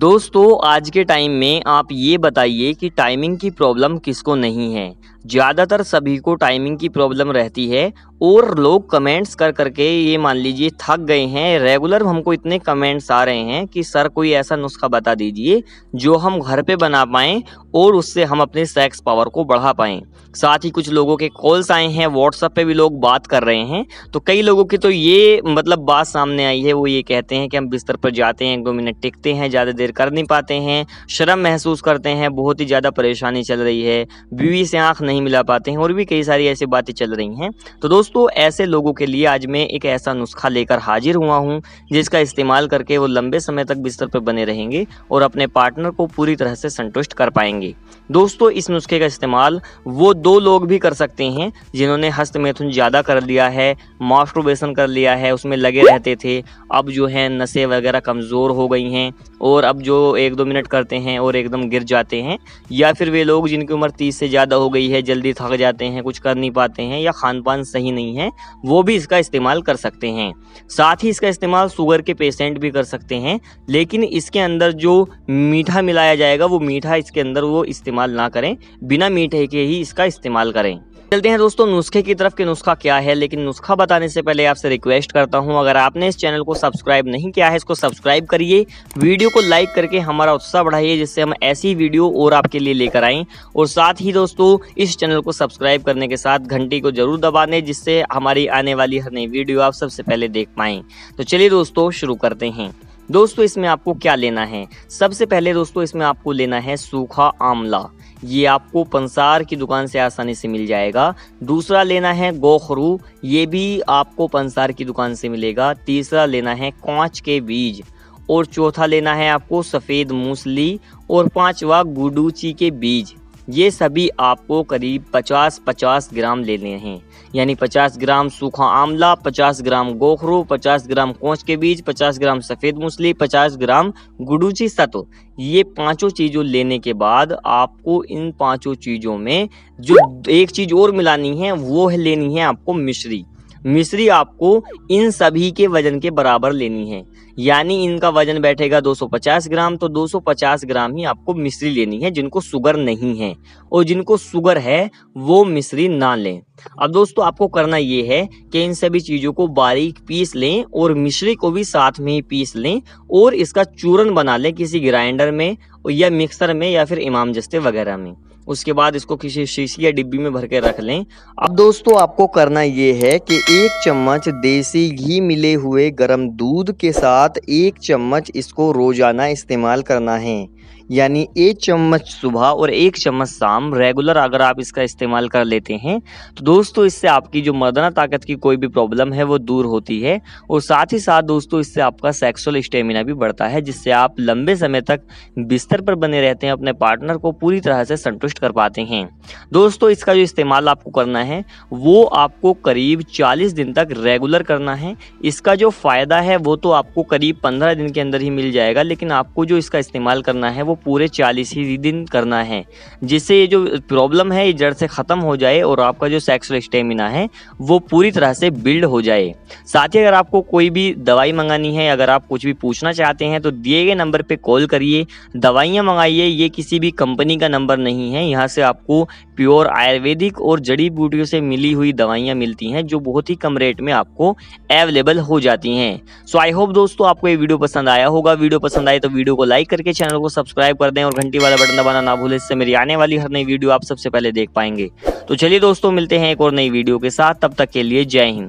दोस्तों आज के टाइम में आप ये बताइए कि टाइमिंग की प्रॉब्लम किसको नहीं है ज़्यादातर सभी को टाइमिंग की प्रॉब्लम रहती है और लोग कमेंट्स कर करके ये मान लीजिए थक गए हैं रेगुलर हमको इतने कमेंट्स आ रहे हैं कि सर कोई ऐसा नुस्खा बता दीजिए जो हम घर पे बना पाएँ और उससे हम अपने सेक्स पावर को बढ़ा पाएँ साथ ही कुछ लोगों के कॉल्स आए हैं व्हाट्सअप पे भी लोग बात कर रहे हैं तो कई लोगों की तो ये मतलब बात सामने आई है वो ये कहते हैं कि हम बिस्तर पर जाते हैं एक दो मिनट टिकते हैं ज़्यादा देर कर नहीं पाते हैं शर्म महसूस करते हैं बहुत ही ज़्यादा परेशानी चल रही है बीवी से आँख नहीं मिला पाते हैं और भी कई सारी ऐसी बातें चल रही हैं तो दोस्तों ऐसे लोगों के लिए आज मैं एक ऐसा नुस्खा लेकर हाजिर हुआ हूँ जिसका इस्तेमाल करके वो लंबे समय तक बिस्तर पर बने रहेंगे और अपने पार्टनर को पूरी तरह से संतुष्ट कर पाएंगे दोस्तों इस नुस्खे का इस्तेमाल वो दो लोग भी कर सकते हैं जिन्होंने हस्त मैथुन ज़्यादा कर लिया है मास्ट्रोबेशन कर लिया है उसमें लगे रहते थे अब जो है नशे वगैरह कमज़ोर हो गई हैं और अब जो एक दो मिनट करते हैं और एकदम गिर जाते हैं या फिर वे लोग जिनकी उम्र तीस से ज़्यादा हो गई है है जल्दी थक जाते हैं कुछ कर नहीं पाते हैं या खान पान सही नहीं है वो भी इसका इस्तेमाल कर सकते हैं साथ ही इसका इस्तेमाल शुगर के पेशेंट भी कर सकते हैं लेकिन इसके अंदर जो मीठा मिलाया जाएगा वो मीठा इसके अंदर वो इस्तेमाल ना करें बिना मीठे के ही इसका इस्तेमाल करें चलते हैं दोस्तों नुस्खे की तरफ के नुस्खा क्या है लेकिन नुस्खा बताने से पहले आपसे रिक्वेस्ट करता हूं अगर आपने इस चैनल को सब्सक्राइब नहीं किया है इसको सब्सक्राइब करिए वीडियो को लाइक करके हमारा उत्साह बढ़ाइए जिससे हम ऐसी वीडियो और आपके लिए लेकर आएं और साथ ही दोस्तों इस चैनल को सब्सक्राइब करने के साथ घंटी को जरूर दबा दें जिससे हमारी आने वाली हर नई वीडियो आप सबसे पहले देख पाएँ तो चलिए दोस्तों शुरू करते हैं दोस्तों इसमें आपको क्या लेना है सबसे पहले दोस्तों इसमें आपको लेना है सूखा आंवला ये आपको पंसार की दुकान से आसानी से मिल जाएगा दूसरा लेना है गोखरू ये भी आपको पंसार की दुकान से मिलेगा तीसरा लेना है कांच के बीज और चौथा लेना है आपको सफ़ेद मूसली और पांचवा गुडूची के बीज ये सभी आपको करीब 50-50 ग्राम लेने हैं यानी 50 ग्राम सूखा आंवला 50 ग्राम गोखरू 50 ग्राम कोच के बीज 50 ग्राम सफ़ेद मूसली 50 ग्राम गुडूची सतो ये पांचों चीज़ों लेने के बाद आपको इन पांचों चीज़ों में जो एक चीज़ और मिलानी है वो है लेनी है आपको मिश्री मिश्री आपको इन सभी के वजन के बराबर लेनी है यानी इनका वजन बैठेगा 250 ग्राम तो 250 ग्राम ही आपको मिश्री लेनी है जिनको शुगर नहीं है और जिनको शुगर है वो मिश्री ना लें अब दोस्तों आपको करना ये है कि इन सभी चीज़ों को बारीक पीस लें और मिश्री को भी साथ में ही पीस लें और इसका चूरन बना लें किसी ग्राइंडर में या मिक्सर में या फिर इमाम जस्ते वगैरह में उसके बाद इसको किसी शीशी या डिब्बी में भर के रख लें अब दोस्तों आपको करना ये है कि एक चम्मच देसी घी मिले हुए गर्म दूध के साथ एक चम्मच इसको रोजाना इस्तेमाल करना है यानी एक चम्मच सुबह और एक चम्मच शाम रेगुलर अगर आप इसका इस्तेमाल कर लेते हैं तो दोस्तों इससे आपकी जो मर्दना ताकत की कोई भी प्रॉब्लम है वो दूर होती है और साथ ही साथ दोस्तों इससे आपका सेक्सुअल स्टेमिना भी बढ़ता है जिससे आप लंबे समय तक बिस्तर पर बने रहते हैं अपने पार्टनर को पूरी तरह से संतुष्ट हार्वेस्ट कर पाते हैं दोस्तों इसका जो इस्तेमाल आपको करना है वो आपको करीब 40 दिन तक रेगुलर करना है इसका जो फ़ायदा है वो तो आपको करीब 15 दिन के अंदर ही मिल जाएगा लेकिन आपको जो इसका इस्तेमाल करना है वो पूरे चालीस ही दिन करना है जिससे ये जो प्रॉब्लम है ये जड़ से ख़त्म हो जाए और आपका जो सेक्सुअल स्टेमिना है वो पूरी तरह से बिल्ड हो जाए साथ ही अगर आपको कोई भी दवाई मंगानी है अगर आप कुछ भी पूछना चाहते हैं तो दिए गए नंबर पर कॉल करिए दवाइयाँ मंगाइए ये किसी भी कंपनी का नंबर नहीं है हैं यहाँ से आपको प्योर आयुर्वेदिक और जड़ी बूटियों से मिली हुई दवाइयाँ मिलती हैं जो बहुत ही कम रेट में आपको अवेलेबल हो जाती हैं सो आई होप दोस्तों आपको ये वीडियो पसंद आया होगा वीडियो पसंद आए तो वीडियो को लाइक करके चैनल को सब्सक्राइब कर दें और घंटी वाला बटन दबाना ना भूलें इससे मेरी आने वाली हर नई वीडियो आप सबसे पहले देख पाएंगे तो चलिए दोस्तों मिलते हैं एक और नई वीडियो के साथ तब तक के लिए जय हिंद